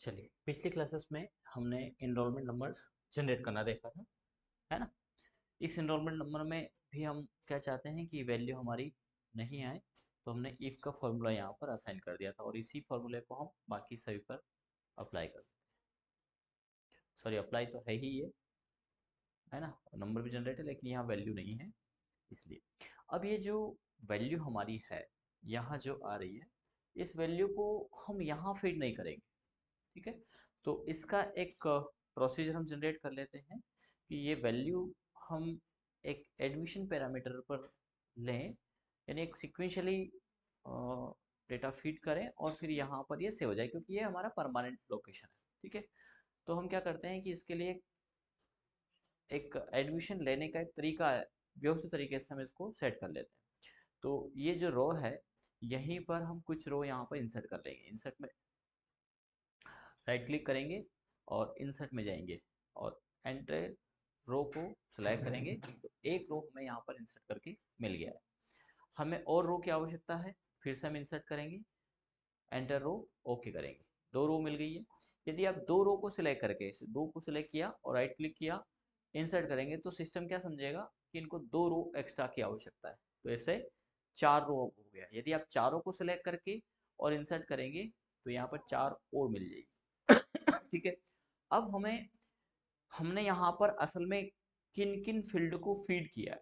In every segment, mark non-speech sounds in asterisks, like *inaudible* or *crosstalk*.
चलिए पिछली क्लासेस में हमने इनरोलमेंट नंबर जनरेट करना देखा था है ना इस इनरोलमेंट नंबर में भी हम क्या चाहते हैं कि वैल्यू हमारी नहीं आए तो हमने इफ़ का फॉर्मूला यहाँ पर असाइन कर दिया था और इसी फॉर्मूले को हम बाकी सभी पर अप्लाई कर सॉरी अप्लाई तो है ही ये है ना नंबर भी जनरेट है लेकिन यहाँ वैल्यू नहीं है इसलिए अब ये जो वैल्यू हमारी है यहाँ जो आ रही है इस वैल्यू को हम यहाँ फीड नहीं करेंगे ठीक है तो इसका एक प्रोसीजर हम जनरेट कर लेते हैं कि ये वैल्यू हम एक एडमिशन पैरामीटर पर लें यानी एक सिक्वेंशली डेटा फीड करें और फिर यहाँ पर ये सेव हो जाए क्योंकि ये हमारा परमानेंट लोकेशन है ठीक है तो हम क्या करते हैं कि इसके लिए एक एडमिशन लेने का एक तरीका है व्यवस्थित तरीके से हम इसको सेट कर लेते हैं तो ये जो रो है यहीं पर हम कुछ रो यहाँ पर इंसर्ट कर लेंगे इंसर्ट में राइट क्लिक करेंगे और इंसर्ट में जाएंगे और एंटर रो को सिलेक्ट करेंगे तो एक रो हमें यहाँ पर इंसर्ट करके मिल गया है हमें और रो की आवश्यकता है फिर से हम इंसर्ट करेंगे एंटर रो ओके करेंगे दो रो मिल गई है यदि आप दो रो को सिलेक्ट करके दो को सिलेक्ट किया और राइट क्लिक किया इंसर्ट करेंगे तो सिस्टम क्या समझेगा कि इनको दो रो एक्स्ट्रा की आवश्यकता है तो ऐसे चार रो हो गया यदि आप चारों को सिलेक्ट करके और इंसर्ट करेंगे तो यहाँ पर चार और मिल जाएगी ठीक है अब हमें हमने यहाँ पर असल में किन किन फील्ड को फीड किया है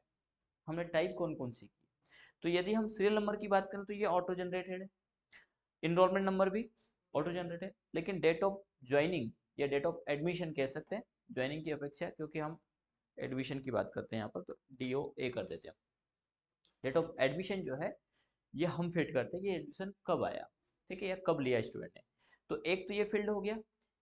हमने टाइप कौन कौन सी की तो यदि हम सीरियल नंबर की बात करें तो ये ऑटो जनरेटेड है इनरोलमेंट नंबर भी ऑटो जनरेटेड लेकिन डेट ऑफ ज्वाइनिंग या डेट ऑफ एडमिशन कह सकते हैं ज्वाइनिंग की अपेक्षा क्योंकि हम एडमिशन की बात करते हैं यहाँ पर तो डी ओ ए कर देते हैं डेट ऑफ एडमिशन जो है ये हम फिट करते हैं कि एडमिशन कब आया ठीक है या कब लिया स्टूडेंट ने तो एक तो ये फील्ड हो गया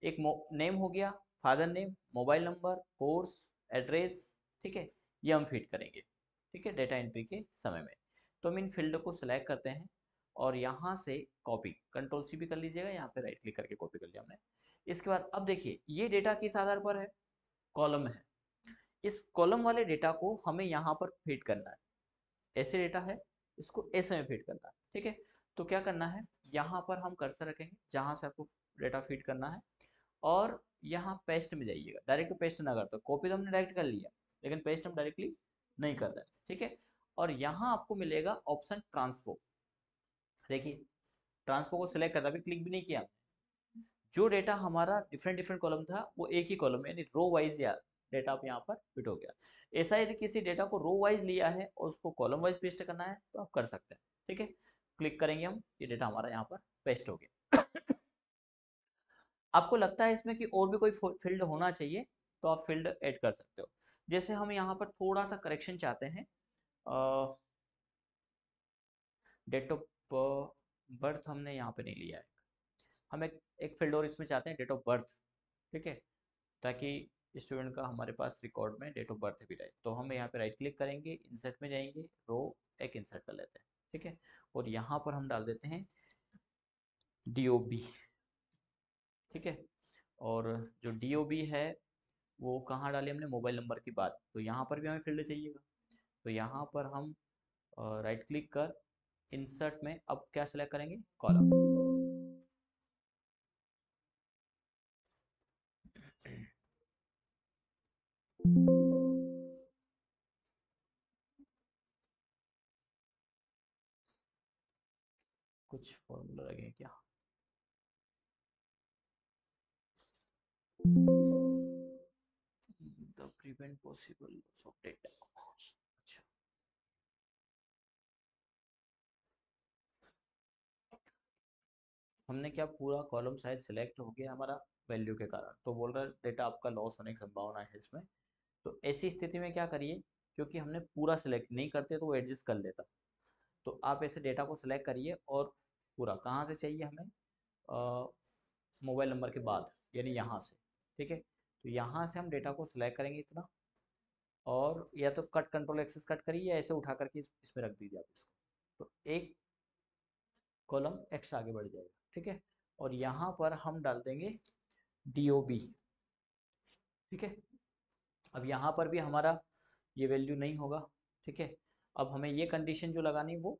एक नेम हो गया father name mobile number course address ठीक है ये हम फीड करेंगे ठीक है डेटा एंट्री के समय में तो हम इन फील्ड को सिलेक्ट करते हैं और यहाँ से कॉपी कंट्रोल सी भी कर लीजिएगा यहाँ पे राइट क्लिक करके कॉपी कर लिया हमने इसके बाद अब देखिए ये डेटा किस आधार पर है कॉलम है इस कॉलम वाले डेटा को हमें यहाँ पर फीड करना है ऐसे डेटा है इसको ऐसे में फीड करना है ठीक है तो क्या करना है यहाँ पर हम कर्सर रखेंगे जहाँ से आपको डेटा फिट करना है और यहाँ पेस्ट में जाइएगा डायरेक्ट पेस्ट ना करते कॉपी तो हमने डायरेक्ट कर लिया लेकिन पेस्ट हम डायरेक्टली नहीं कर रहे ठीक है और यहाँ आपको मिलेगा ऑप्शन ट्रांसफो देखिए ट्रांसफो को सिलेक्ट करता अभी क्लिक भी नहीं किया जो डेटा हमारा डिफरेंट डिफरेंट कॉलम था वो एक ही कॉलम यानी रो वाइज या डेटा आप यहाँ पर फिट हो गया ऐसा यदि किसी डेटा को रो वाइज लिया है और उसको कॉलम वाइज पेस्ट करना है तो आप कर सकते हैं ठीक है क्लिक करेंगे हम ये डेटा हमारा यहाँ पर पेस्ट हो गया आपको लगता है इसमें कि और भी कोई फील्ड होना चाहिए तो आप फील्ड ऐड कर सकते हो जैसे हम यहाँ पर थोड़ा सा करेक्शन चाहते हैं डेट ऑफ बर्थ हमने यहाँ पे नहीं लिया है हम एक एक फील्ड और इसमें चाहते हैं डेट ऑफ बर्थ ठीक है ताकि स्टूडेंट का हमारे पास रिकॉर्ड में डेट ऑफ बर्थ भी रहे तो हम यहाँ पे राइट क्लिक करेंगे इंसर्ट में जाएंगे रो एक इंसर्ट कर लेते हैं ठीक है और यहाँ पर हम डाल देते हैं डी ओ बी ठीक है और जो डी है वो कहाँ डाले हमने मोबाइल नंबर की बात तो यहाँ पर भी हमें फील्ड चाहिएगा तो यहाँ पर हम राइट क्लिक कर इंसर्ट में अब क्या सिलेक्ट करेंगे कॉलम कुछ फॉर्मूला लगे क्या the prevent possible loss of data हमने क्या पूरा कॉलम साइज सिलेक्ट हो गया हमारा वैल्यू के कारण तो बोल रहा है डेटा आपका लॉस होने की संभावना है इसमें तो ऐसी स्थिति में क्या करिए क्योंकि हमने पूरा सिलेक्ट नहीं करते तो वो एडजस्ट कर लेता तो आप ऐसे डेटा को सिलेक्ट करिए और पूरा कहाँ से चाहिए हमें मोबाइल नंबर के बाद यानी यहाँ से ठीक है तो यहाँ से हम डेटा को सिलेक्ट करेंगे इतना और या तो कट कंट्रोल एक्सेस कट करिए या ऐसे उठा करके इस, इसमें रख दीजिए आप इसको तो एक कॉलम एक्स्ट्रा आगे बढ़ जाएगा ठीक है और यहाँ पर हम डाल देंगे डी ठीक है अब यहाँ पर भी हमारा ये वैल्यू नहीं होगा ठीक है अब हमें ये कंडीशन जो लगानी वो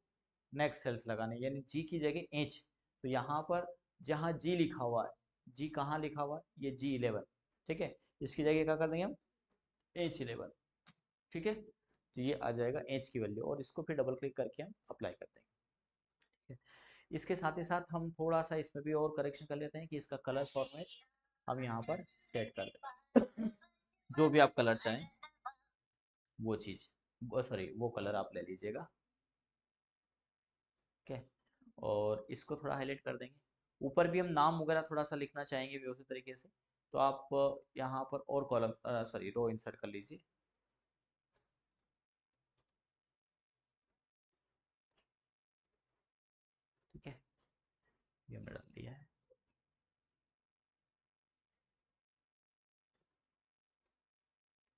नेक्स्ट सेल्स लगानी यानी जी की जगह एच तो यहाँ पर जहाँ जी लिखा हुआ है जी कहाँ लिखा हुआ ये जी इलेवन ठीक है इसकी जगह क्या कर देंगे हम एच इलेवन ठीक है तो ये आ जाएगा एच की वैल्यू और इसको फिर डबल क्लिक करके हम अप्लाई कर देंगे इसके साथ ही साथ हम थोड़ा सा इसमें भी और करेक्शन कर लेते हैं कि इसका कलर फॉर्मेट हम यहाँ पर सेट कर दें *coughs* जो भी आप कलर चाहें वो चीज़ सॉरी वो कलर आप ले लीजिएगा ठीक है और इसको थोड़ा हाईलाइट कर देंगे ऊपर भी हम नाम वगैरह थोड़ा सा लिखना चाहेंगे व्यवस्थित तरीके से तो आप यहाँ पर और कॉलम सॉरी रो इंसर्ट कर लीजिए ठीक है ये हमने डाल दिया है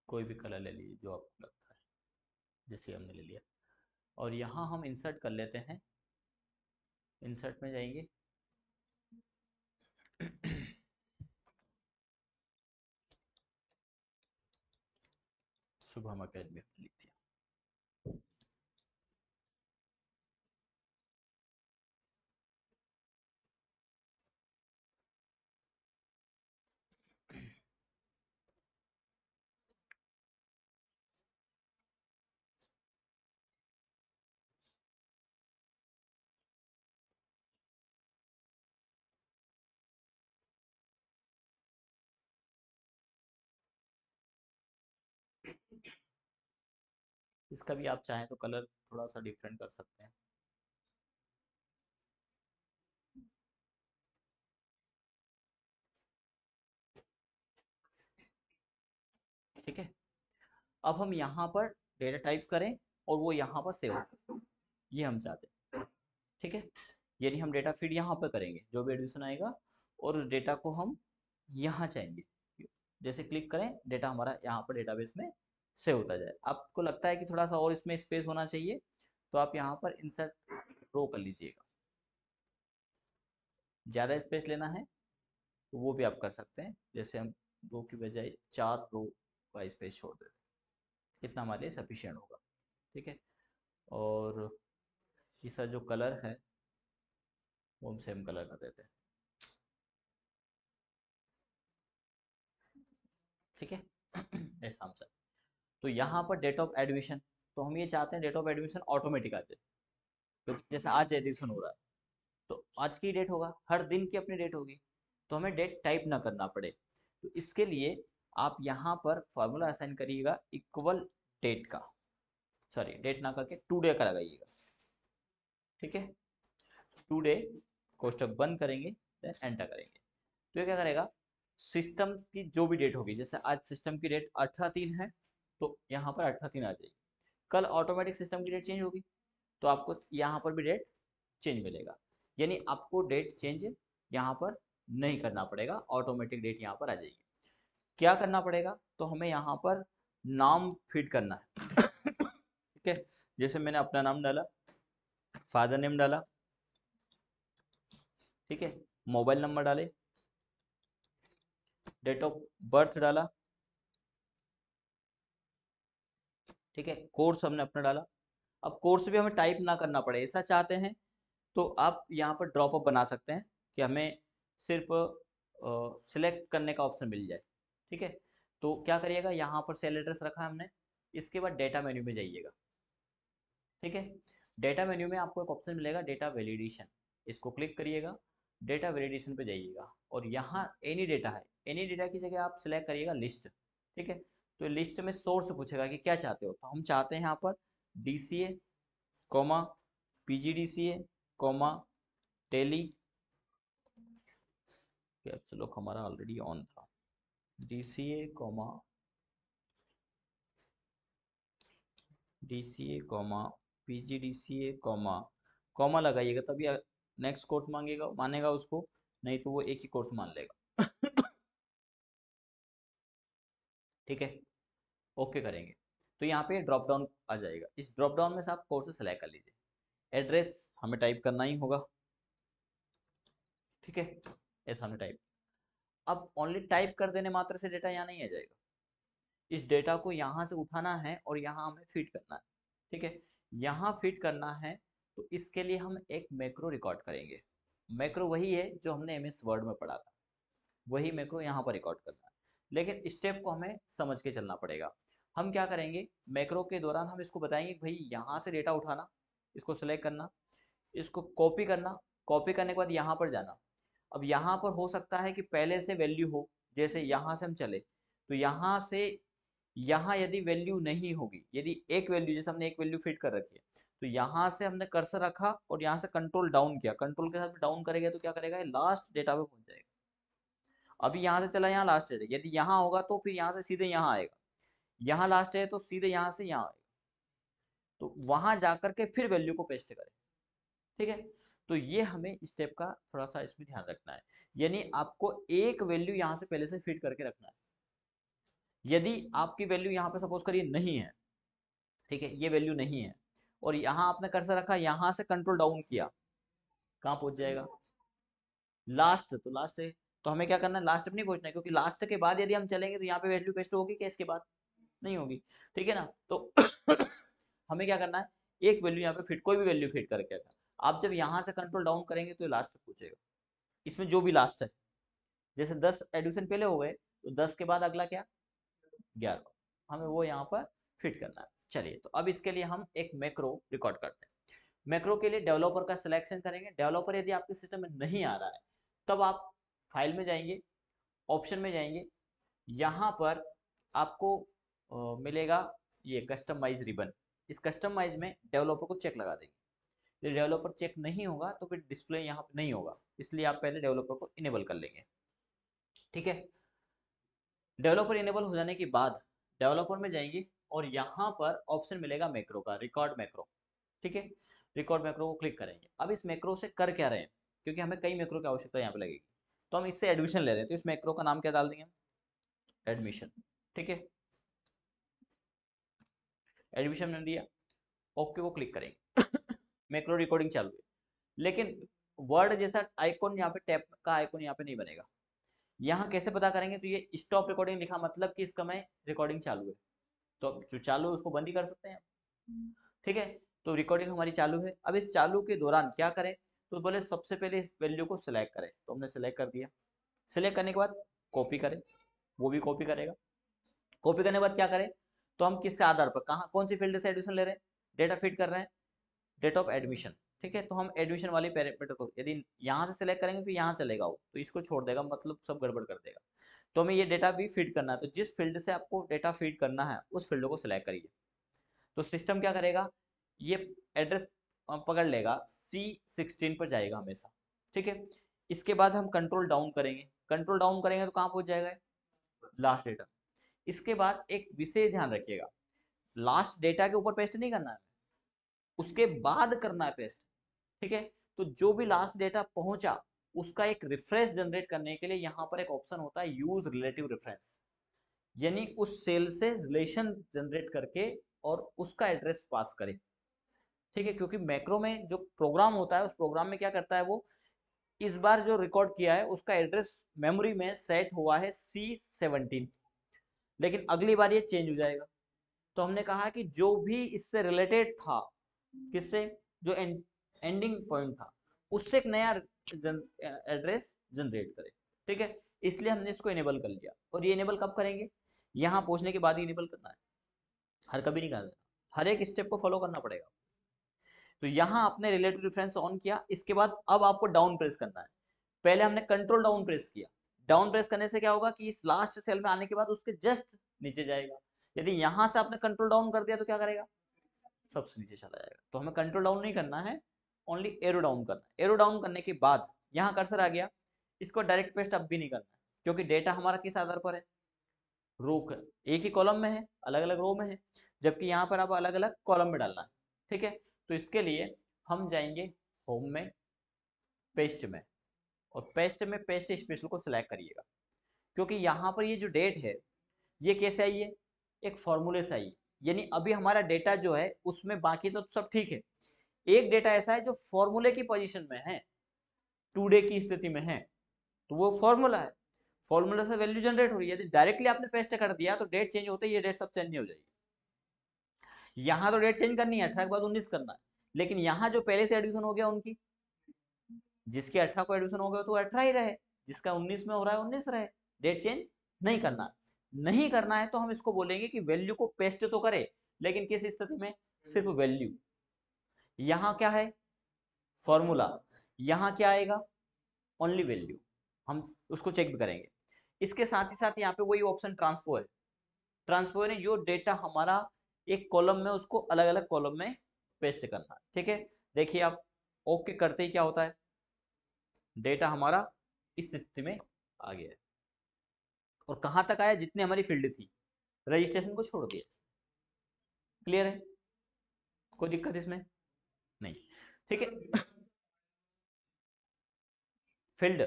कोई भी कलर ले लीजिए जो आपको लगता है जैसे हमने ले लिया और यहाँ हम इंसर्ट कर लेते हैं इंसर्ट में जाएंगे शुभम अकेडमी लिख दिया इसका भी आप चाहें तो कलर थोड़ा सा डिफरेंट कर सकते हैं ठीक है अब हम यहां पर डेटा टाइप करें और वो यहां पर सेव हो ये हम चाहते हैं ठीक है यानी हम डेटा फीड यहां पर करेंगे जो भी एडमिशन आएगा और उस डेटा को हम यहां चाहेंगे जैसे क्लिक करें डेटा हमारा यहाँ पर डेटाबेस में सेव होता जाए आपको लगता है कि थोड़ा सा और इसमें स्पेस होना चाहिए तो आप यहाँ पर इंसर्ट रो कर लीजिएगा ज़्यादा स्पेस लेना है तो वो भी आप कर सकते हैं जैसे हम दो की बजाय चार रो का स्पेस छोड़ देते हैं इतना हमारे लिए सफिशेंट होगा ठीक है और इसका जो कलर है वो हम सेम कलर कर देते हैं ठीक है ऐसा *clears throat* आंसर तो यहाँ हम्म। पर डेट ऑफ एडमिशन तो हम ये चाहते हैं डेट ऑफ एडमिशन ऑटोमेटिक आ जाए क्योंकि तो जैसे आज एडमिशन हो रहा है तो आज की डेट होगा हर दिन की अपनी डेट होगी तो हमें डेट टाइप ना करना पड़े तो इसके लिए आप यहाँ पर फॉर्मूला असाइन करिएगा इक्वल डेट का सॉरी डेट ना करके टू डे का लगाइएगा ठीक है टू डे कोष्टक बंद करेंगे एंटर करेंगे तो ये क्या करेगा सिस्टम की जो भी डेट होगी जैसे आज सिस्टम की डेट अठारह तीन है तो यहाँ पर अठारह तीन आ जाएगी कल ऑटोमेटिक सिस्टम की डेट चेंज होगी तो आपको यहाँ पर भी डेट चेंज मिलेगा यानी आपको डेट चेंज यहाँ पर नहीं करना पड़ेगा ऑटोमेटिक डेट यहाँ पर आ जाएगी क्या करना पड़ेगा तो हमें यहाँ पर नाम फिट करना है ठीक है जैसे मैंने अपना नाम डाला फादर नेम डाला ठीक है मोबाइल नंबर डाले डेट ऑफ बर्थ डाला ठीक है कोर्स हमने अपना डाला अब कोर्स भी हमें टाइप ना करना पड़े ऐसा चाहते हैं तो आप यहाँ पर ड्रॉप अप बना सकते हैं कि हमें सिर्फ सिलेक्ट करने का ऑप्शन मिल जाए ठीक है तो क्या करिएगा यहाँ पर सेल एड्रेस रखा है हमने इसके बाद डेटा मेन्यू में जाइएगा ठीक है डेटा मेन्यू में आपको एक ऑप्शन मिलेगा डेटा वैलिडेशन इसको क्लिक करिएगा डेटा वेलिडेशन पे जाइएगा और यहाँ एनी डेटा है एनी डेटा की जगह आप सिलेक्ट करिएगा लिस्ट ठीक है तो लिस्ट में सोर्स पूछेगा कि क्या चाहते हो तो हम चाहते हैं यहाँ पर D C A comma P G D C A comma Tally चलो हमारा ऑलरेडी ऑन था D C A comma D C A comma P G D C A comma comma लगाइएगा तभी नेक्स्ट कोर्स मांगेगा मानेगा उसको नहीं तो वो एक ही कोर्स मान लेगा ठीक है ओके करेंगे तो यहाँ पे ड्रॉप डाउन आ जाएगा इस ड्रॉप डाउन में से आप कोर्स सेलेक्ट कर लीजिए एड्रेस हमें टाइप करना ही होगा ठीक है ऐसा हमने टाइप अब ओनली टाइप कर देने मात्र से डेटा यहाँ नहीं आ जाएगा इस डेटा को यहाँ से उठाना है और यहाँ हमें फिट करना है ठीक है यहाँ फिट करना है तो इसके लिए हम एक मैक्रो रिकॉर्ड करेंगे मैक्रो वही है जो हमने एम एस वर्ड में पढ़ा था वही मैक्रो यहाँ पर रिकॉर्ड करना है लेकिन स्टेप को हमें समझ के चलना पड़ेगा हम क्या करेंगे मैक्रो के दौरान हम इसको बताएंगे भाई यहाँ से डेटा उठाना इसको सेलेक्ट करना इसको कॉपी करना कॉपी करने के बाद यहाँ पर जाना अब यहाँ पर हो सकता है कि पहले से वैल्यू हो जैसे यहाँ से हम चले तो यहाँ से यहाँ यदि वैल्यू नहीं होगी यदि एक वैल्यू जैसे हमने एक वैल्यू फिट कर रखी है तो यहां से हमने कर्सर रखा और यहाँ से कंट्रोल डाउन किया कंट्रोल के साथ डाउन करेगा तो क्या करेगा लास्ट डेटा पे पहुंच जाएगा अभी यहाँ से चला यहाँ लास्ट डेटा यदि यहाँ होगा तो फिर यहाँ से सीधे यहाँ आएगा यहाँ लास्ट है तो सीधे यहाँ से यहाँ आएगा तो वहां जाकर के फिर वैल्यू को पेस्ट करें ठीक है तो ये हमें स्टेप का थोड़ा सा इसमें ध्यान रखना है यानी आपको एक वैल्यू यहाँ से पहले से फिट करके रखना है यदि आपकी वैल्यू यहाँ पे सपोज करिए नहीं है ठीक है ये वैल्यू नहीं है और यहाँ आपने कर रखा यहाँ से कंट्रोल डाउन किया कहाँ पहुंच जाएगा लास्ट तो लास्ट है तो हमें क्या करना है लास्ट नहीं पहुंचना है क्योंकि लास्ट के बाद यदि हम चलेंगे तो यहाँ पे वैल्यू पेस्ट होगी क्या इसके बाद नहीं होगी ठीक है ना तो *coughs* हमें क्या करना है एक वैल्यू यहाँ पे फिट कोई भी वैल्यू फिट करके रखा आप जब यहाँ से कंट्रोल डाउन करेंगे तो लास्ट तक पूछेगा इसमें जो भी लास्ट है जैसे दस एडमिशन पहले हो गए तो दस के बाद अगला क्या ग्यारह हमें वो यहाँ पर फिट करना है चलिए तो अब इसके लिए हम एक मैक्रो रिकॉर्ड करते हैं मैक्रो के लिए डेवलपर का सिलेक्शन करेंगे डेवलपर यदि आपके सिस्टम में नहीं आ रहा है तब आप फाइल में जाएंगे ऑप्शन में जाएंगे यहाँ पर आपको आ, मिलेगा ये कस्टमाइज रिबन इस कस्टमाइज में डेवलपर को चेक लगा देंगे यदि डेवलपर चेक नहीं होगा तो फिर डिस्प्ले यहाँ पर नहीं होगा इसलिए आप पहले डेवलपर को इनेबल कर लेंगे ठीक है डेवलपर इनेबल हो जाने के बाद डेवलपर में जाएंगे और यहाँ पर ऑप्शन मिलेगा मैक्रो का रिकॉर्ड मैक्रो ठीक है रिकॉर्ड मैक्रो को क्लिक करेंगे अब इस मैक्रो से कर क्या रहे हैं क्योंकि हमें कई मैक्रो की आवश्यकता यहाँ पे लगेगी तो हम इससे एडमिशन ले रहे हैं तो इस मैक्रो का नाम क्या डाल देंगे एडमिशन ठीक है एडमिशन ने दिया ओके को क्लिक करेंगे मैक्रो *coughs* रिकॉर्डिंग चालू है लेकिन वर्ड जैसा आइकॉन यहाँ पे टैप का आइकॉन यहाँ पे नहीं बनेगा यहाँ कैसे पता करेंगे तो ये स्टॉप रिकॉर्डिंग लिखा मतलब कि इसका मैं रिकॉर्डिंग चालू है तो अब जो चालू है उसको बंद ही कर सकते हैं हम्म। ठीक है तो रिकॉर्डिंग हमारी चालू है अब इस चालू के दौरान क्या करें तो बोले सबसे पहले इस वैल्यू को सिलेक्ट करें तो हमने सिलेक्ट कर दिया सिलेक्ट करने के बाद कॉपी करें वो भी कॉपी करेगा कॉपी करने के बाद क्या करें तो हम किसके आधार पर कहा कौन सी फील्ड से एडमिशन ले रहे हैं डेटा फिट कर रहे हैं डेट ऑफ एडमिशन ठीक है तो हम एडमिशन वाले पैरामीटर को यदि यहाँ से सिलेक्ट करेंगे फिर तो यहाँ चलेगा वो तो इसको छोड़ देगा मतलब सब गड़बड़ कर देगा तो हमें ये डेटा भी फीड करना है तो जिस फील्ड से आपको डेटा फीड करना है उस फील्ड को सिलेक्ट करिए तो सिस्टम क्या करेगा ये एड्रेस पकड़ लेगा सी सिक्सटीन पर जाएगा हमेशा ठीक है इसके बाद हम कंट्रोल डाउन करेंगे कंट्रोल डाउन करेंगे तो कहाँ पहुँच जाएगा लास्ट डेटा इसके बाद एक विशेष ध्यान रखिएगा लास्ट डेटा के ऊपर पेस्ट नहीं करना है उसके बाद करना है पेस्ट ठीक है तो जो भी लास्ट डेटा पहुंचा उसका एक रेफरेंस जनरेट करने के लिए यहाँ पर एक ऑप्शन होता है यूज रिलेटिव रेफरेंस यानी उस सेल से रिलेशन जनरेट करके और उसका एड्रेस पास करें ठीक है क्योंकि मैक्रो में जो प्रोग्राम होता है उस प्रोग्राम में क्या करता है वो इस बार जो रिकॉर्ड किया है उसका एड्रेस मेमोरी में सेट हुआ है सी सेवनटीन लेकिन अगली बार ये चेंज हो जाएगा तो हमने कहा कि जो भी इससे रिलेटेड था किससे जो एंड, एंडिंग पॉइंट था उससे एक नया एड्रेस जनरेट करे ठीक है इसलिए हमने इसको इनेबल कर लिया और ये इनेबल कब करेंगे यहाँ पहुंचने के बाद ही इनेबल करना है हर कभी नहीं करना हर एक स्टेप को फॉलो करना पड़ेगा तो यहाँ आपने रिलेटिव रिफरेंस ऑन किया इसके बाद अब आपको डाउन प्रेस करना है पहले हमने कंट्रोल डाउन प्रेस किया डाउन प्रेस करने से क्या होगा कि इस लास्ट सेल में आने के बाद उसके जस्ट नीचे जाएगा यदि यहां से आपने कंट्रोल डाउन कर दिया तो क्या करेगा सबसे नीचे चला जाएगा तो हमें कंट्रोल डाउन नहीं करना है ओनली एरो डाउन करना एरो डाउन करने के बाद यहाँ कर्सर आ गया इसको डायरेक्ट पेस्ट अब भी नहीं करना क्योंकि डेटा हमारा किस आधार पर है रोक एक ही कॉलम में है अलग अलग रो में है जबकि यहाँ पर आप अलग अलग कॉलम में डालना है ठीक है तो इसके लिए हम जाएंगे होम में पेस्ट में और पेस्ट में पेस्ट स्पेशल को सिलेक्ट करिएगा क्योंकि यहाँ पर ये जो डेट है ये कैसे आई है एक फॉर्मूले से आई यानी अभी हमारा डेटा जो है उसमें बाकी तो सब ठीक है एक डेटा ऐसा है जो फॉर्मूले की पोजीशन में है टूडे की स्थिति में है तो वो फॉर्मूला है फॉर्मूला से वैल्यू जनरेट हो रही है यदि डायरेक्टली आपने पेस्ट कर दिया तो डेट चेंज होते ये डेट सब चेंज नहीं हो जाएगी यहाँ तो डेट चेंज करनी है अठारह के बाद उन्नीस करना है लेकिन यहाँ जो पहले से एडमिशन हो गया उनकी जिसके अठारह को एडमिशन हो गया तो अठारह ही रहे जिसका उन्नीस में हो रहा है उन्नीस रहे डेट चेंज नहीं करना नहीं करना है तो हम इसको बोलेंगे कि वैल्यू को पेस्ट तो करे लेकिन किस स्थिति में सिर्फ वैल्यू यहां क्या है फॉर्मूला यहां क्या आएगा ओनली वैल्यू हम उसको चेक भी करेंगे इसके साथ ही साथ यहाँ पे वही ऑप्शन ट्रांसफो है ट्रांसफो जो डेटा हमारा एक कॉलम में उसको अलग अलग कॉलम में पेस्ट करना ठीक है देखिए आप ओके करते ही क्या होता है डेटा हमारा इस स्थिति में आ गया है और कहां तक आया जितनी हमारी फील्ड थी रजिस्ट्रेशन को छोड़ दिया क्लियर है कोई दिक्कत इसमें ठीक है फील्ड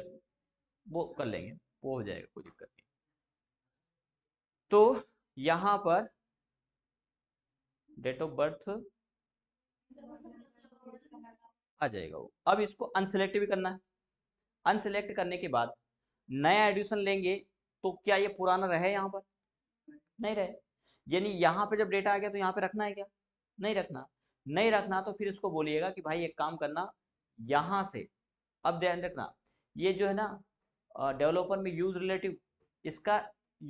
वो कर लेंगे वो हो जाएगा कोई दिक्कत नहीं तो यहां पर डेट ऑफ बर्थ आ जाएगा वो अब इसको अनसेलेक्ट भी करना है अनसेलेक्ट करने के बाद नया एडिशन लेंगे तो क्या ये पुराना रहे यहां पर नहीं रहे यानी यहां पे जब डेटा आ गया तो यहां पे रखना है क्या नहीं रखना नहीं रखना तो फिर इसको बोलिएगा कि भाई एक काम करना यहाँ से अब ध्यान रखना ये जो है ना डेवलपर में यूज रिलेटिव इसका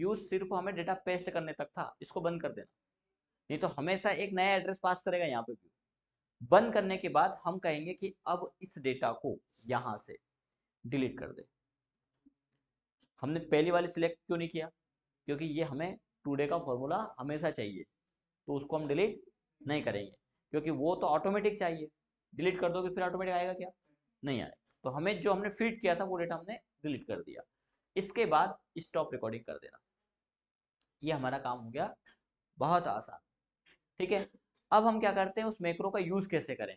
यूज सिर्फ हमें डेटा पेस्ट करने तक था इसको बंद कर देना नहीं तो हमेशा एक नया एड्रेस पास करेगा यहाँ पे भी बंद करने के बाद हम कहेंगे कि अब इस डेटा को यहाँ से डिलीट कर दे हमने पहली वाली सिलेक्ट क्यों नहीं किया क्योंकि ये हमें टूडे का फॉर्मूला हमेशा चाहिए तो उसको हम डिलीट नहीं करेंगे क्योंकि वो तो ऑटोमेटिक चाहिए डिलीट कर दोगे फिर ऑटोमेटिक आएगा क्या नहीं आएगा तो हमें जो हमने फीड किया था वो डेटा हमने डिलीट कर दिया इसके बाद स्टॉप रिकॉर्डिंग कर देना ये हमारा काम हो गया बहुत आसान ठीक है अब हम क्या करते हैं उस मैक्रो का यूज कैसे करें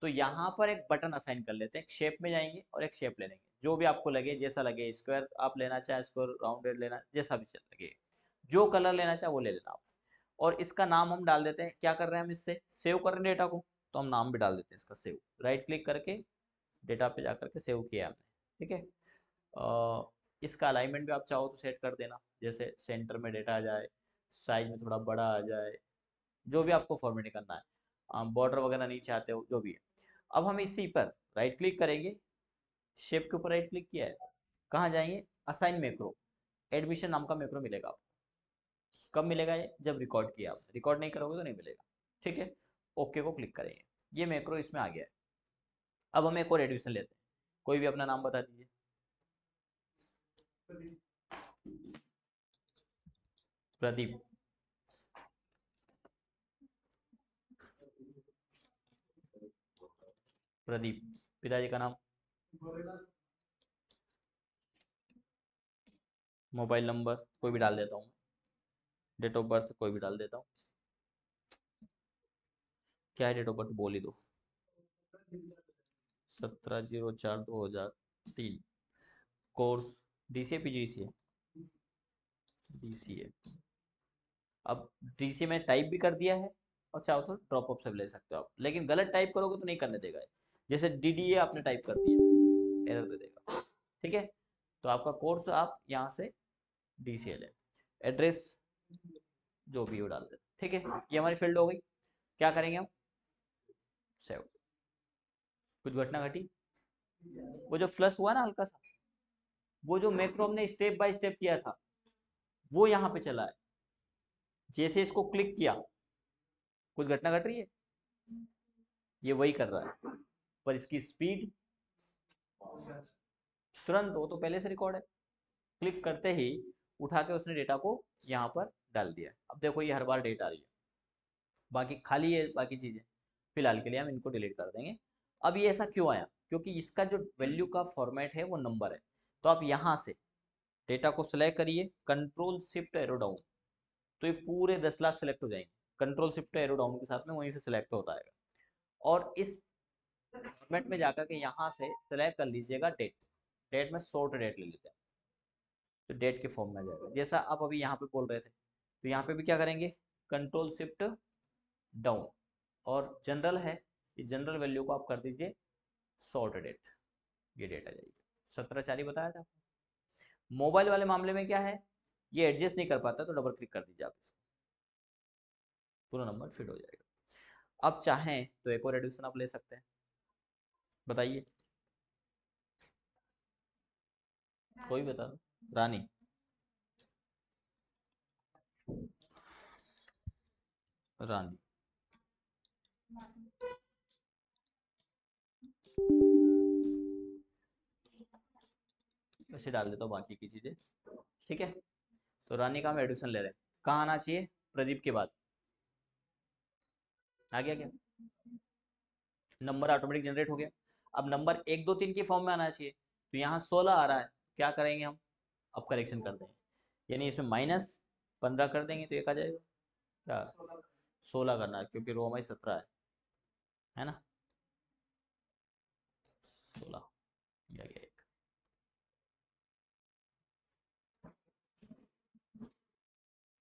तो यहाँ पर एक बटन असाइन कर लेते हैं एक शेप में जाएंगे और एक शेप ले लेंगे जो भी आपको लगे जैसा लगे स्क्वायर आप लेना चाहे स्क्वायर राउंडेड लेना जैसा भी लगे जो कलर लेना चाहे वो ले लेना आप और इसका नाम हम डाल देते हैं क्या कर रहे हैं हम इससे सेव कर रहे हैं डेटा को तो हम नाम भी डाल देते हैं इसका सेव राइट क्लिक करके डेटा पे जा करके सेव किया हमने ठीक है इसका अलाइनमेंट भी आप चाहो तो सेट कर देना जैसे सेंटर में डेटा आ जाए साइज में थोड़ा बड़ा आ जाए जो भी आपको फॉर्मेटिंग करना है बॉर्डर वगैरह नहीं चाहते हो जो भी है अब हम इसी पर राइट क्लिक करेंगे शेप के ऊपर राइट क्लिक किया है कहाँ जाएंगे असाइन मैक्रो एडमिशन नाम का मैक्रो मिलेगा कब मिलेगा ये जब रिकॉर्ड किया आप रिकॉर्ड नहीं करोगे तो नहीं मिलेगा ठीक है ओके को क्लिक करेंगे ये मैक्रो इसमें आ गया है अब हम एक और एडमिशन लेते हैं कोई भी अपना नाम बता दीजिए प्रदीप प्रदीप पिताजी का नाम मोबाइल नंबर कोई भी डाल देता हूँ डेट ऑफ बर्थ कोई भी डाल देता हूँ क्या है डेट ऑफ बर्थ बोल ही दो सत्रह जीरो चार दो हजार तीन कोर्स डीसीए पीजीसीए डीसीए अब डीसीए में टाइप भी कर दिया है और चाहो तो ड्रॉप ऑफ से ले सकते हो आप लेकिन गलत टाइप करोगे तो नहीं करने देगा जैसे डीडीए आपने टाइप कर दिया एरर दे देगा ठीक है तो आपका कोर्स आप यहाँ से डीसीए ले एड्रेस जो भी हो डाल देते ठीक है ये हमारी फील्ड हो गई क्या करेंगे हम सेव कुछ घटना घटी वो जो फ्लश हुआ ना हल्का सा वो जो मैक्रो हमने स्टेप बाय स्टेप किया था वो यहाँ पे चला है जैसे इसको क्लिक किया कुछ घटना घट गट रही है ये वही कर रहा है पर इसकी स्पीड तुरंत वो तो पहले से रिकॉर्ड है क्लिक करते ही उठा के उसने डेटा को यहाँ पर डाल दिया अब देखो ये हर बार डेट आ रही है बाकी खाली है बाकी चीज़ें फिलहाल के लिए हम इनको डिलीट कर देंगे अब ये ऐसा क्यों आया क्योंकि इसका जो वैल्यू का फॉर्मेट है वो नंबर है तो आप यहाँ से डेटा को सिलेक्ट करिए कंट्रोल शिफ्ट एरो डाउन तो ये पूरे दस लाख सेलेक्ट हो जाएंगे कंट्रोल शिफ्ट एरो डाउन के साथ में वहीं से सिलेक्ट होता है और इस फॉर्मेट में जाकर के यहाँ से सिलेक्ट कर लीजिएगा डेट डेट में शॉर्ट डेट ले लेते हैं तो डेट के फॉर्म में आ जाएगा जैसा आप अभी यहाँ पे बोल रहे थे तो यहाँ पे भी क्या करेंगे कंट्रोल शिफ्ट डाउन और जनरल है ये जनरल वैल्यू को आप कर दीजिए शॉर्ट डेट ये डेट आ जाएगी सत्रह चार बताया था मोबाइल वाले मामले में क्या है ये एडजस्ट नहीं कर पाता तो डबल क्लिक कर दीजिए आप इसको पूरा नंबर फिट हो जाएगा अब चाहें तो एक और एडिशन आप ले सकते हैं बताइए कोई बता दो रानी रानी वैसे डाल देता तो हूँ बाकी की चीजें ठीक है तो रानी का हम एडिशन ले रहे हैं कहाँ आना चाहिए प्रदीप के बाद आ गया क्या नंबर ऑटोमेटिक जनरेट हो गया अब नंबर एक दो तीन के फॉर्म में आना चाहिए तो यहाँ सोलह आ रहा है क्या करेंगे हम अब करेक्शन कर देंगे यानी इसमें माइनस पंद्रह कर देंगे तो एक आ जाएगा क्या सोलह करना है क्योंकि रो हमारी सत्रह है है ना सोलह एक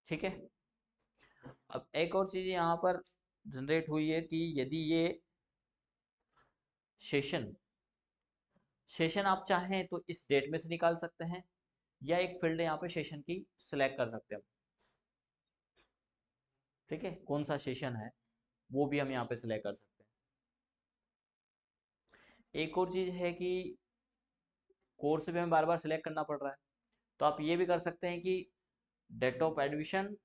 ठीक है अब एक और चीज यहां पर जनरेट हुई है कि यदि ये सेशन सेशन आप चाहें तो इस डेट में से निकाल सकते हैं या एक फील्ड यहाँ पे सेशन की सिलेक्ट कर सकते हैं ठीक है कौन सा सेशन है वो भी हम यहाँ पे सिलेक्ट कर सकते हैं एक और चीज़ है कि कोर्स भी हमें बार बार सिलेक्ट करना पड़ रहा है तो आप ये भी कर सकते हैं कि डेट ऑफ एडमिशन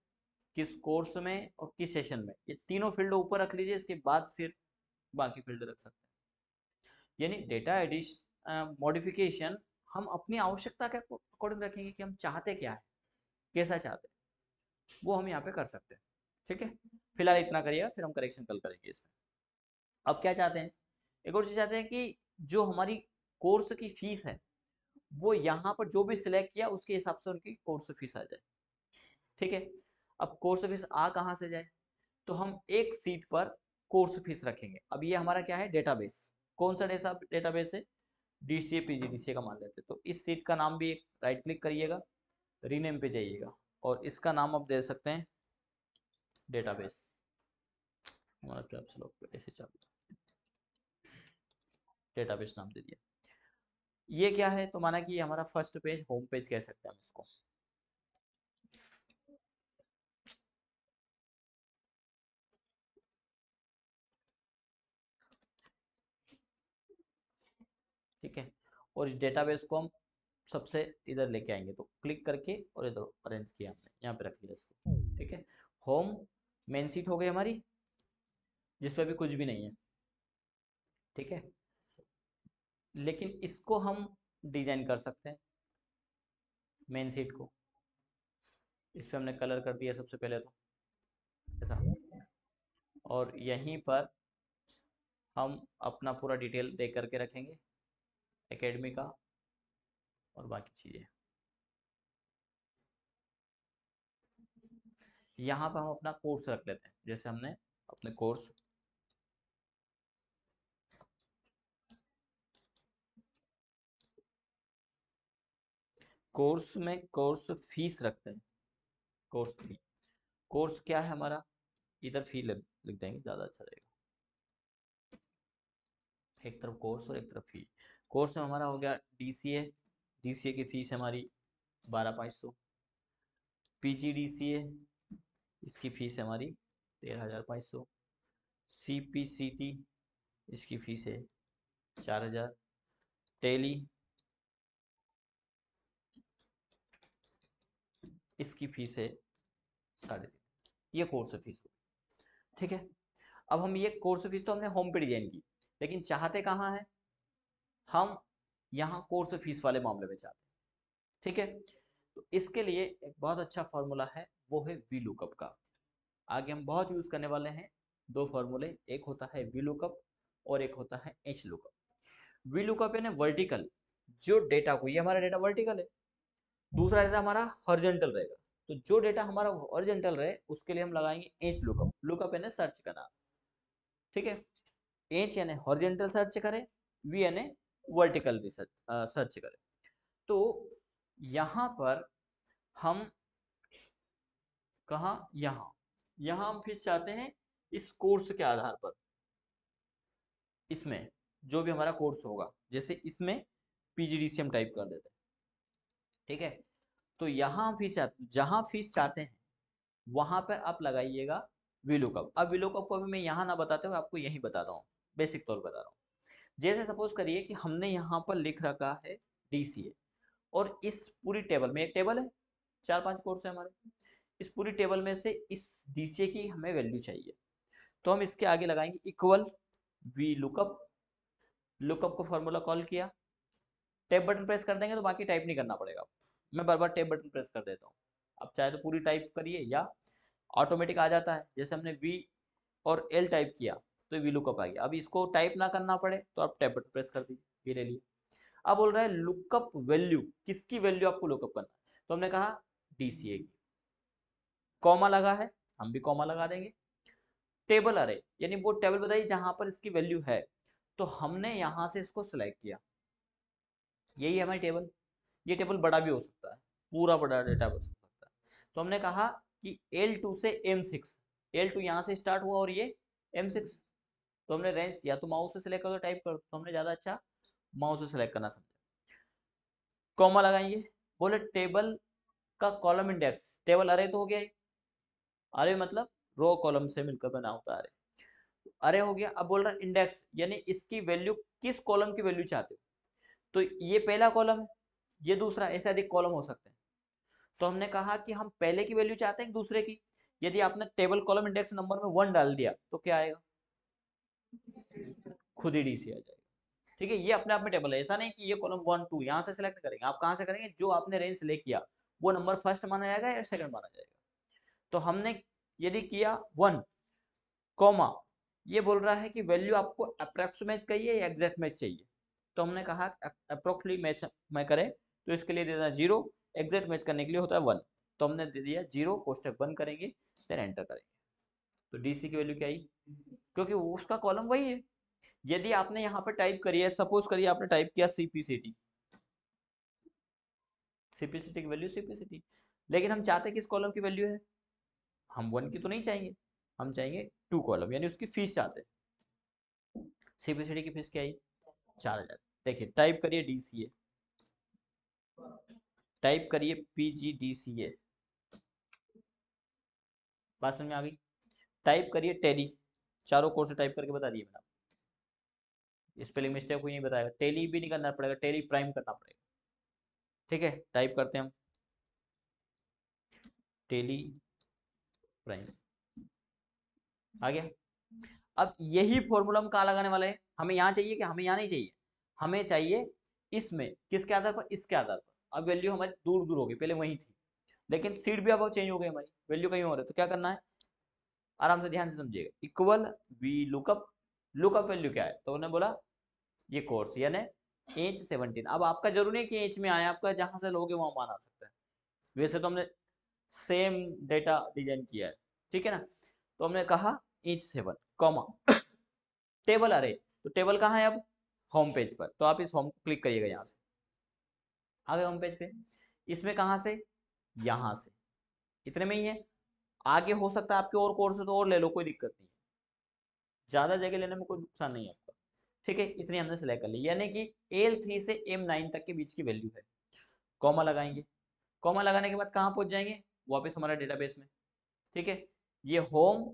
किस कोर्स में और किस सेशन में ये तीनों फील्ड ऊपर रख लीजिए इसके बाद फिर बाकी फील्ड रख सकते हैं यानी डेटा एडिश मॉडिफिकेशन हम अपनी आवश्यकता के अकॉर्डिंग रखेंगे कि हम चाहते क्या है कैसा चाहते वो हम यहाँ पे कर सकते हैं ठीक है फिलहाल इतना करिएगा फिर हम करेक्शन कल करेंगे इसमें अब क्या चाहते हैं एक और चीज चाहते हैं कि जो हमारी कोर्स की फीस है वो यहाँ पर जो भी सिलेक्ट किया उसके हिसाब से उनकी कोर्स फीस आ जाए ठीक है अब कोर्स फीस आ कहाँ से जाए तो हम एक सीट पर कोर्स फीस रखेंगे अब ये हमारा क्या है डेटाबेस कौन सा डेटाबेस है D C A P G D C A का मान लेते हैं तो इस सीट का नाम भी एक राइट क्लिक करिएगा रीनेम पे जाइएगा और इसका नाम आप दे सकते हैं डेटाबेस हमारा क्या आप ऐसे चालू डेटाबेस नाम दे दिया ये क्या है तो माना कि हमारा फर्स्ट पेज होम पेज कह सकते हैं हम इसको ठीक है और इस डेटाबेस को हम सबसे इधर लेके आएंगे तो क्लिक करके और इधर अरेंज किया हमने यहाँ पे रख लिया इसको ठीक है होम मेन सीट हो गई हमारी जिसपे पर भी कुछ भी नहीं है ठीक है लेकिन इसको हम डिजाइन कर सकते हैं मेन सीट को इस पर हमने कलर कर दिया सबसे पहले तो ऐसा और यहीं पर हम अपना पूरा डिटेल दे करके रखेंगे एकेडमी का और बाकी चीज़ें यहाँ पर हम अपना कोर्स रख लेते हैं जैसे हमने अपने कोर्स कोर्स में कोर्स फीस रखते हैं कोर्स फीस कोर्स क्या है हमारा इधर फी लग लिख देंगे ज़्यादा अच्छा रहेगा एक तरफ कोर्स और एक तरफ फी कोर्स में हमारा हो गया D C A D C ए की फीस हमारी बारह पाँच सौ पी जी डी सी ए इसकी फीस हमारी तेरह हज़ार पाँच सौ सी पी सी टी इसकी फीस है चार हज़ार टेली इसकी फीस है साढ़े तीन ये कोर्स फीस ठीक है अब हम ये कोर्स फीस तो हमने होम पे डिजाइन की लेकिन चाहते कहाँ हैं हम यहाँ कोर्स फीस वाले मामले में चाहते हैं ठीक है तो इसके लिए एक बहुत अच्छा फॉर्मूला है वो है वी लुकअप का आगे हम बहुत यूज़ करने वाले हैं दो फॉर्मूले एक होता है वी लुकअप और एक होता है एच लुकअप वी लुकअप यानी वर्टिकल जो डेटा को ये हमारा डेटा वर्टिकल है दूसरा डेटा हमारा हॉर्जेंटल रहेगा तो जो डेटा हमारा हॉर्जेंटल रहे उसके लिए हम लगाएंगे एच लुकअप लुकअप यानी सर्च का नाम ठीक है एच यानी હોરિજેન્ટલ सर्च करें वी यानी वर्टिकल भी सर्च करें तो यहाँ पर हम कहा यहाँ यहाँ हम फिर चाहते हैं इस कोर्स के आधार पर इसमें जो भी हमारा कोर्स होगा जैसे इसमें पीजीडीसीएम टाइप कर देते हैं ठीक है तो यहाँ फीस जहां फीस चाहते हैं वहां पर आप लगाइएगा विलोकअप अब विलोकअप को अभी मैं यहाँ ना बताते हुए आपको यही बताता हूँ बेसिक तौर बता रहा हूँ जैसे सपोज करिए कि हमने यहाँ पर लिख रखा है डी और इस पूरी टेबल में एक टेबल है चार पांच कोर्स है हमारे इस पूरी टेबल में से इस डी की हमें वैल्यू चाहिए तो हम इसके आगे लगाएंगे इक्वल वी लुकअप लुकअप को फॉर्मूला कॉल किया टैप बटन प्रेस कर देंगे तो बाकी टाइप नहीं करना पड़ेगा मैं बार बार टैप बटन प्रेस कर देता हूँ आप चाहे तो पूरी टाइप करिए या ऑटोमेटिक आ जाता है जैसे हमने वी और एल टाइप किया तो वी लुकअप आ गया अब इसको टाइप ना करना पड़े तो आप टैब प्रेस कर दीजिए ये ले लिए अब बोल रहा है लुकअप वैल्यू किसकी वैल्यू आपको लुकअप करना तो हमने कहा डीसीए की कॉमा लगा है हम भी कॉमा लगा देंगे टेबल अरे यानी वो टेबल बताइए जहां पर इसकी वैल्यू है तो हमने यहां से इसको सिलेक्ट किया यही हमारी टेबल ये टेबल बड़ा भी हो सकता है पूरा बड़ा डेटा हो सकता है तो हमने कहा कि L2 से M6 L2 यहां से स्टार्ट हुआ और ये M6 तो हमने रेंज या तो माउस से सिलेक्ट करो तो टाइप करो तो हमने ज़्यादा अच्छा माउस से सिलेक्ट करना समझा कॉमा लगाएंगे बोले टेबल का कॉलम इंडेक्स टेबल अरे तो हो गया अरे मतलब रो कॉलम से मिलकर बना होता है अरे अरे हो गया अब बोल रहा इंडेक्स यानी इसकी वैल्यू किस कॉलम की वैल्यू चाहते हो तो ये पहला कॉलम है ये दूसरा ऐसे अधिक कॉलम हो सकते हैं तो हमने कहा कि हम पहले की वैल्यू चाहते हैं दूसरे की यदि आपने टेबल कॉलम इंडेक्स नंबर में वन डाल दिया तो क्या आएगा खुद ही डी सी आ जाएगा ठीक है ये अपने आप में टेबल है ऐसा नहीं कि ये कॉलम वन टू यहाँ से सिलेक्ट करेंगे आप कहाँ से करेंगे जो आपने रेंज सेलेक्ट किया वो नंबर फर्स्ट माना जाएगा या सेकंड माना जाएगा तो हमने यदि किया वन कॉमा ये बोल रहा है कि वैल्यू आपको अप्रोक्स मैच चाहिए या एग्जैक्ट मैच चाहिए तो हमने कहा अप्रोक्सली मैच मैं करें तो इसके लिए देना जीरो एग्जैक्ट मैच करने के लिए होता है वन तो हमने दे दिया जीरो कोष्टक वन करेंगे देन एंटर करेंगे तो डी सी की वैल्यू क्या आई क्योंकि उसका कॉलम वही है यदि आपने यहाँ पर टाइप करी है सपोज करिए आपने टाइप किया सीपीसीटी सीपीसीटी की वैल्यू सीपीसीटी लेकिन हम चाहते किस कॉलम की वैल्यू है हम वन की तो नहीं चाहेंगे हम चाहेंगे टू कॉलम यानी उसकी फीस चाहते हैं सीपीसीटी की फीस क्या आई चार हजार देखिए टाइप करिए डीसीए टाइप करिए पीजीडीसीए बात समझ में आ गई टाइप करिए टेली चारों कोर्स टाइप करके बता दिए मैडम स्पेलिंग मिस्टेक कोई नहीं बताएगा टेली भी नहीं करना पड़ेगा टेली प्राइम करना पड़ेगा ठीक है टाइप करते हैं हम टेली प्राइम आ गया अब यही फॉर्मूला हम कहा लगाने वाले हैं हमें यहाँ चाहिए कि हमें यहाँ नहीं चाहिए हमें चाहिए इसमें किसके आधार पर इसके आधार पर अब वैल्यू हमारी दूर दूर होगी पहले वही थी लेकिन सीट भी अब चेंज हो गई हमारी वैल्यू कहीं हो रही है तो क्या करना है आराम से ध्यान से समझिएगा equal V lookup lookup value क्या है तो उन्होंने बोला ये कोर्स यानी एच सेवनटीन अब आपका जरूरी है कि एच में आए आपका जहां से लोगे वहां मान आ सकता है वैसे तो हमने सेम डेटा डिजाइन किया है ठीक है ना तो हमने कहा एच सेवन कॉमा टेबल अरे तो टेबल कहाँ है अब होम पेज पर तो आप इस होम क्लिक करिएगा यहाँ से आगे होम पेज पे इसमें कहाँ से यहाँ से इतने में ही है आगे हो सकता है आपके और कोर्स तो और ले लो कोई दिक्कत नहीं है ज़्यादा जगह लेने में कोई नुकसान नहीं है आपका ठीक है इतनी हमने सिलेक्ट कर ली यानी कि एल थ्री से एम नाइन तक के बीच की वैल्यू है कॉमा लगाएंगे कॉमा लगाने के बाद कहाँ पहुँच जाएंगे वापस हमारा डेटाबेस में ठीक है ये होम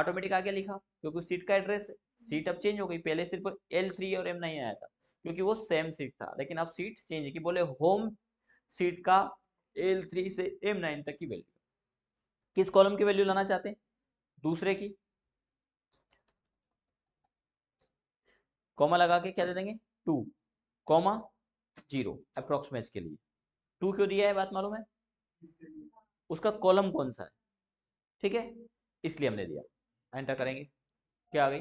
ऑटोमेटिक आगे लिखा क्योंकि सीट का एड्रेस है सीट अब चेंज हो गई पहले सिर्फ एल थ्री और एम नाइन आया था क्योंकि वो सेम सीट था लेकिन अब सीट चेंज है कि बोले होम सीट का एल थ्री से एम नाइन तक की वैल्यू किस कॉलम की वैल्यू लाना चाहते हैं दूसरे की कॉमा लगा के क्या दे देंगे टू कॉमा जीरो अप्रोक्सीमेट के लिए टू क्यों दिया है बात मालूम है उसका कॉलम कौन सा है ठीक है इसलिए हमने दिया एंटर करेंगे क्या आ गई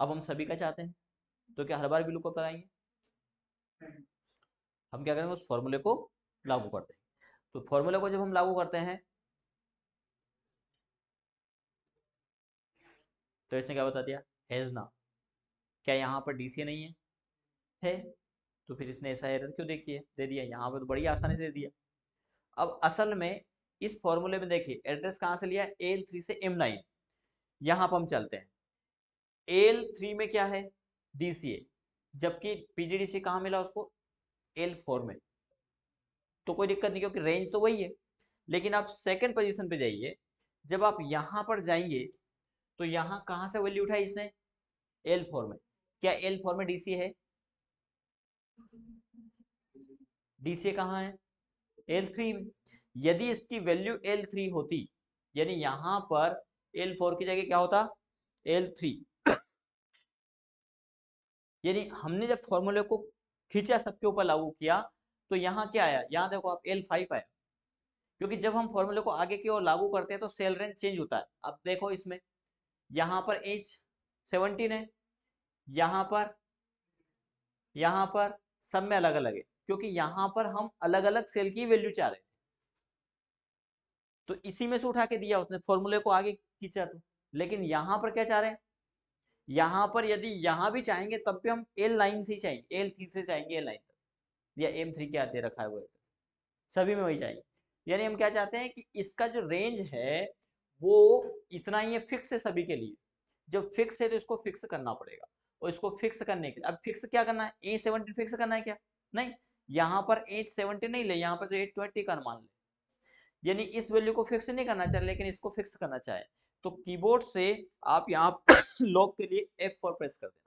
अब हम सभी का चाहते हैं तो क्या हर बार भी लुकअप लगाएंगे हम क्या करेंगे उस फॉर्मूले को लागू करते हैं तो फॉर्मूले को जब हम लागू करते हैं तो इसने क्या बता दिया हैज़ ना क्या यहाँ पर डी सी नहीं है है तो फिर इसने ऐसा एरर क्यों देखिए दे दिया यहाँ पर तो बड़ी आसानी से दे दिया अब असल में इस फॉर्मूले में देखिए एड्रेस कहाँ से लिया एल थ्री से एम नाइन यहाँ पर हम चलते हैं एल थ्री में क्या है डी सी ए जबकि पीजीडीसी कहाँ मिला उसको एल फोर में तो कोई दिक्कत नहीं क्योंकि रेंज तो वही है लेकिन आप सेकेंड पोजिशन पर जाइए जब आप यहाँ पर जाएंगे तो यहां कहां से वैल्यू उठाई इसने एल फोर में क्या एल फोर में डीसी है डीसी कहाँ है एल थ्री में यदि इसकी वैल्यू एल थ्री होती यानी यहां पर एल फोर की जगह क्या होता एल थ्री यानी हमने जब फॉर्मूले को खींचा सबके ऊपर लागू किया तो यहाँ क्या आया यहाँ देखो आप एल फाइव आया क्योंकि जब हम फॉर्मूले को आगे की ओर लागू करते हैं तो सेल रेंज चेंज होता है अब देखो इसमें यहां पर एच सेवनटीन है यहां पर यहां पर सब में अलग अलग है क्योंकि यहां पर हम अलग अलग सेल की वैल्यू चाह रहे हैं तो इसी में से उठा के दिया उसने फॉर्मूले को आगे खींचा तो लेकिन यहां पर क्या चाह रहे हैं यहां पर यदि यहां भी चाहेंगे तब भी हम एल लाइन से ही चाहेंगे एल थ्री से चाहेंगे एल लाइन या एम थ्री क्या आते रखा हुआ है सभी में वही चाहेंगे यानी हम क्या चाहते हैं कि इसका जो रेंज है वो इतना ही है फिक्स है सभी के लिए जब फिक्स है तो इसको फिक्स करना पड़ेगा और इसको फिक्स करने के लिए अब फिक्स क्या करना है ए सेवनटीन फिक्स करना है क्या नहीं यहाँ पर एज सेवनटीन नहीं ले यहाँ पर तो एज ट्वेंटी का अनुमान ले यानी इस वैल्यू को फिक्स नहीं करना चाहिए लेकिन इसको फिक्स करना चाहे तो कीबोर्ड से आप यहाँ लॉक *coughs* के लिए एफ फोर प्रेस कर देना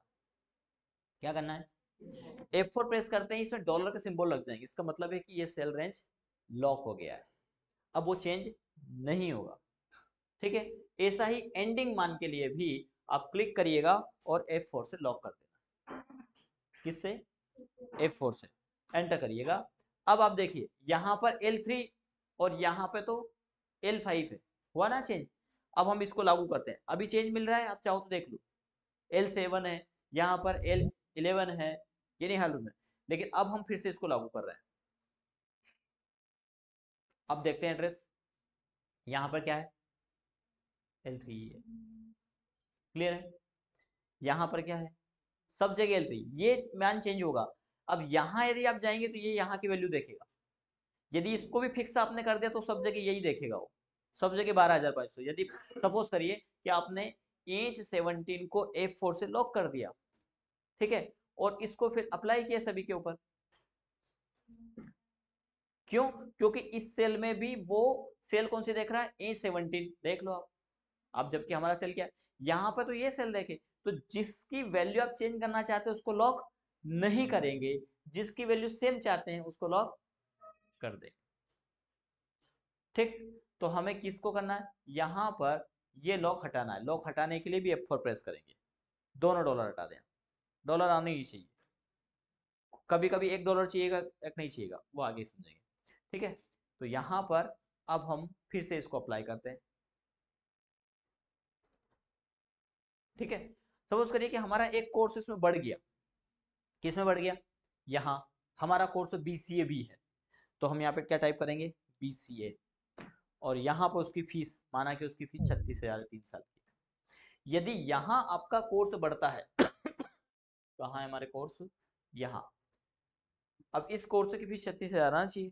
क्या करना है एफ फोर प्रेस करते हैं इसमें डॉलर के सिंबल लग जाएंगे इसका मतलब है कि ये सेल रेंज लॉक हो गया है अब वो चेंज नहीं होगा ठीक है ऐसा ही एंडिंग मान के लिए भी आप क्लिक करिएगा और F4 से लॉक कर देना किससे F4 से एंटर करिएगा अब आप देखिए यहां पर L3 और यहां पे तो L5 है हुआ ना चेंज अब हम इसको लागू करते हैं अभी चेंज मिल रहा है आप चाहो तो देख लो L7 है यहां पर L11 है ये नहीं हाल में लेकिन अब हम फिर से इसको लागू कर रहे हैं अब देखते हैं एड्रेस यहां पर क्या है एल थ्री है क्लियर है यहाँ पर क्या है सब जगह एल थ्री ये मैन चेंज होगा अब यहाँ यदि आप जाएंगे तो ये यह यहाँ की वैल्यू देखेगा यदि इसको भी फिक्स आपने कर दिया तो सब जगह यही देखेगा वो सब जगह बारह हजार पाँच सौ यदि सपोज करिए कि आपने एच सेवनटीन को एफ फोर से लॉक कर दिया ठीक है और इसको फिर अप्लाई किया सभी के ऊपर क्यों क्योंकि इस सेल में भी वो सेल कौन सी देख रहा है ए सेवनटीन देख लो आप अब जबकि हमारा सेल क्या है यहाँ पर तो ये सेल देखे तो जिसकी वैल्यू आप चेंज करना चाहते हैं उसको लॉक नहीं करेंगे जिसकी वैल्यू सेम चाहते हैं उसको लॉक कर देंगे ठीक तो हमें किसको करना है यहां पर ये लॉक हटाना है लॉक हटाने के लिए भी एफ प्रेस करेंगे दोनों डॉलर हटा दें डॉलर आने ही चाहिए कभी कभी एक डॉलर चाहिएगा एक नहीं चाहिएगा वो आगे समझेंगे ठीक है तो यहां पर अब हम फिर से इसको अप्लाई करते हैं ठीक है सपोज करिए कि हमारा एक कोर्स इसमें बढ़ गया किस में बढ़ गया यहाँ हमारा कोर्स बी सी ए भी है तो हम यहाँ पे क्या टाइप करेंगे बी सी ए और यहाँ पर उसकी फीस माना कि उसकी फीस छत्तीस हजार तीन साल की यदि यहाँ आपका कोर्स बढ़ता है *coughs* कहाँ है हमारे कोर्स यहाँ अब इस कोर्स की फीस छत्तीस हजार आना चाहिए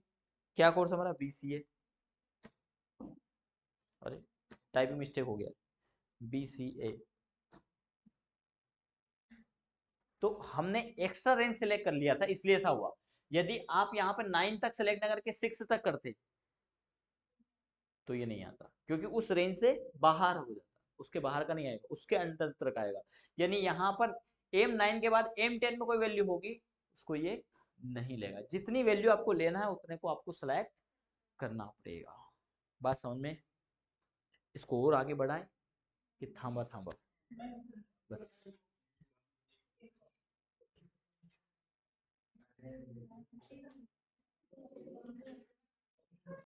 क्या कोर्स हमारा बी सी ए अरे टाइपिंग मिस्टेक हो गया बी सी ए तो हमने एक्स्ट्रा रेंज सेलेक्ट कर लिया था इसलिए ऐसा हुआ यदि आप यहाँ पर नाइन तक सेलेक्ट ना करके सिक्स तक करते तो ये नहीं आता क्योंकि उस रेंज से बाहर हो जाता उसके बाहर का नहीं आएगा उसके अंदर तक आएगा यानी यहाँ पर एम नाइन के बाद एम टेन में कोई वैल्यू होगी उसको ये नहीं लेगा जितनी वैल्यू आपको लेना है उतने को आपको सेलेक्ट करना पड़ेगा बात समझ में इसको और आगे बढ़ाए कि थामा थामा बस